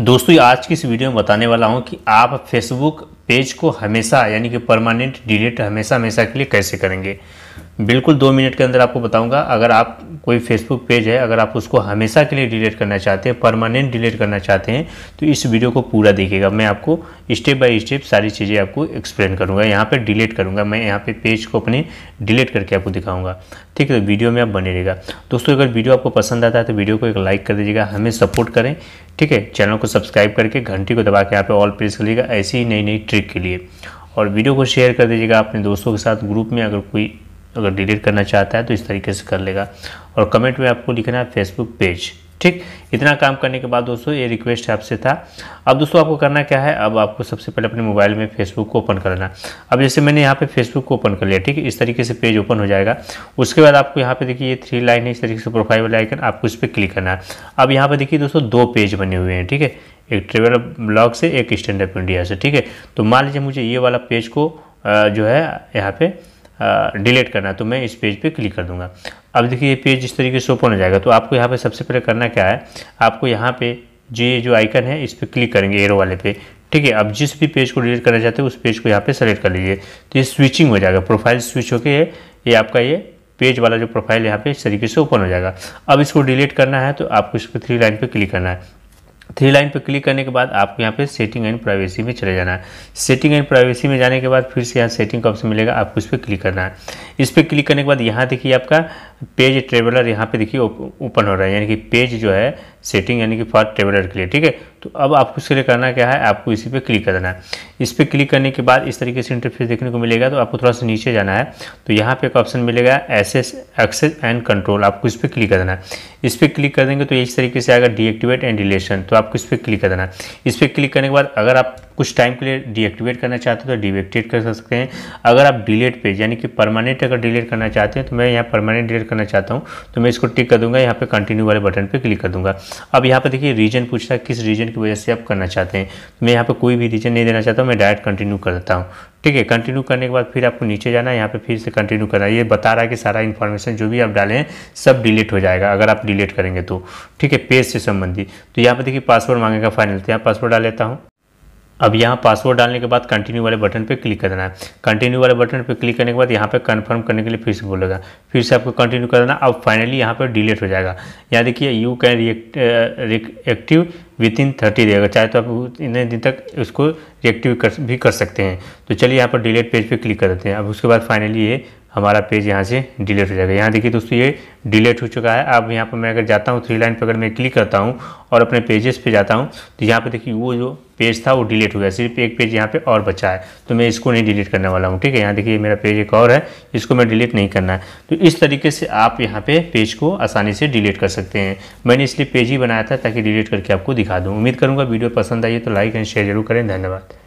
दोस्तों आज की इस वीडियो में बताने वाला हूँ कि आप फेसबुक पेज को हमेशा यानी कि परमानेंट डिलीट हमेशा हमेशा के लिए कैसे करेंगे बिल्कुल दो मिनट के अंदर आपको बताऊंगा अगर आप कोई फेसबुक पेज है अगर आप उसको हमेशा के लिए डिलीट करना चाहते हैं परमानेंट डिलीट करना चाहते हैं तो इस वीडियो को पूरा देखिएगा मैं आपको स्टेप बाय स्टेप सारी चीज़ें आपको एक्सप्लेन करूँगा यहाँ पर डिलीट करूँगा मैं यहाँ पे पेज को अपने डिलीट करके आपको दिखाऊँगा ठीक है तो वीडियो में आप बने रहेगा दोस्तों अगर वीडियो आपको पसंद आता है तो वीडियो को एक लाइक कर दीजिएगा हमें सपोर्ट करें ठीक है चैनल को सब्सक्राइब करके घंटी को दबा के यहाँ पर ऑल प्रेस कर लीजिएगा ऐसी ही नई नई ट्रिक के लिए और वीडियो को शेयर कर दीजिएगा अपने दोस्तों के साथ ग्रुप में अगर कोई अगर डिलीट करना चाहता है तो इस तरीके से कर लेगा और कमेंट में आपको लिखना है फेसबुक पेज ठीक इतना काम करने के बाद दोस्तों ये रिक्वेस्ट आपसे था अब दोस्तों आपको करना क्या है अब आपको सबसे पहले अपने मोबाइल में फेसबुक को ओपन करना अब जैसे मैंने यहाँ पे फेसबुक को ओपन कर लिया ठीक है इस तरीके से पेज ओपन हो जाएगा उसके बाद आपको यहाँ पे देखिए ये थ्री लाइन है इस तरीके से प्रोफाइल वाला आइकन आपको इस पर क्लिक करना है अब यहाँ पर देखिए दोस्तों दो पेज बने हुए हैं ठीक है एक ट्रेवल ब्लॉग से एक स्टैंड अप इंडिया से ठीक है तो मान लीजिए मुझे ये वाला पेज को जो है यहाँ पर डिलीट करना है तो मैं इस पेज पे क्लिक कर दूंगा अब देखिए ये पेज इस तरीके से ओपन हो जाएगा तो आपको यहाँ पे सबसे पहले करना क्या है आपको यहाँ पे ये जो आइकन है इस पर क्लिक करेंगे एरो वाले पे ठीक है अब जिस भी पेज को डिलीट करना चाहते हैं उस पेज को यहाँ पे सेलेक्ट कर लीजिए तो ये स्विचिंग हो जाएगा प्रोफाइल स्विच होके ये आपका ये पेज वाला जो प्रोफाइल यहाँ पे इस तरीके से ओपन हो जाएगा अब इसको डिलीट करना है तो आपको इस पर थ्री लाइन पर क्लिक करना है थ्री लाइन पर क्लिक करने के बाद आपको यहाँ पे सेटिंग एंड प्राइवेसी में चले जाना है सेटिंग एंड प्राइवेसी में जाने के बाद फिर से यहाँ सेटिंग का ऑप्शन मिलेगा आपको इस पर क्लिक करना है इस पर क्लिक करने के बाद यहाँ देखिए आपका पेज ट्रेवलर यहाँ पे देखिए ओपन हो रहा है यानी कि पेज जो है सेटिंग यानी कि फॉर ट्रेवलर के लिए ठीक है तो अब आपको इसके लिए करना क्या है आपको इसी पे क्लिक करना है इस पर क्लिक करने के बाद इस तरीके से इंटरफेस देखने को मिलेगा तो आपको थोड़ा सा नीचे जाना है तो यहाँ पे एक ऑप्शन मिलेगा एसेस एक्सेस एंड कंट्रोल आपको इस पर क्लिक कर देना है इस पर क्लिक कर देंगे तो इस तरीके से आएगा डीएक्टिवेट एंड डिलेशन तो आपको इस पर क्लिक देना है इस पर क्लिक करने के बाद अगर आप कुछ टाइम के लिए डीएक्टिवेट करना चाहते हो तो डीएक्टिवेट कर सकते हैं अगर आप डिलीट पे यानी कि परमानेंट अगर डिलीट करना चाहते हैं तो मैं यहाँ परमानेंट डिलीट करना चाहता हूँ तो मैं इसको टिक कर दूंगा यहाँ पर कंटिन्यू वाले बटन पर क्लिक कर दूंगा अब यहाँ पर देखिए रीजन पूछ रहा है किस रीजन की वजह से आप करना चाहते हैं तो मैं यहाँ पर कोई भी रीजन नहीं देना चाहता हूँ मैं डायरेक्ट कंटिन्यू कर देता हूँ ठीक है कंटिन्यू करने के बाद फिर आपको नीचे जाना है यहाँ पे फिर से कंटिन्यू करना है ये बता रहा है कि सारा इन्फॉर्मेशन जो भी आप डालें सब डिलीट हो जाएगा अगर आप डिलीट करेंगे तो ठीक है पेज से संबंधित तो यहाँ पे देखिए पासवर्ड मांगेगा फाइनल तो यहाँ पासवर्ड डाल लेता हूँ अब यहाँ पासवर्ड डालने के बाद कंटिन्यू वाले बटन पे क्लिक कर देना है कंटिन्यू वाले बटन पे क्लिक करने के बाद यहाँ पे कंफर्म करने के लिए फिर से बोलेगा फिर से आपको कंटिन्यू कर देना अब फाइनली यहाँ पे डिलीट हो जाएगा यहाँ देखिए you can reactive within thirty रहेगा चाहे तो आप इतने दिन तक उसको रिएक्टिव कर भी कर सकते हैं तो चलिए यहाँ पर डिलीट पेज पर क्लिक कर देते हैं अब उसके बाद फाइनली ये हमारा पेज यहाँ से डिलीट हो जाएगा यहाँ देखिए दोस्तों ये डिलीट हो चुका है अब यहाँ पर मैं अगर जाता हूँ थ्री लाइन पर अगर मैं क्लिक करता हूँ और अपने पेजेस पे जाता हूँ तो यहाँ पर देखिए वो जो पेज था वो डिलीट हो गया सिर्फ एक पेज यहाँ पे और बचा है तो मैं इसको नहीं डिलीट करने वाला हूँ ठीक है यहाँ देखिए मेरा पेज एक और है इसको मैं डिलीट नहीं करना है तो इस तरीके से आप यहाँ पे पेज को आसानी से डिलीट कर सकते हैं मैंने इसलिए पेज ही बनाया था ताकि डिलीट करके आपको दिखा दूँ उम्मीद करूँगा वीडियो पसंद आई तो लाइक एंड शेयर जरूर करें धन्यवाद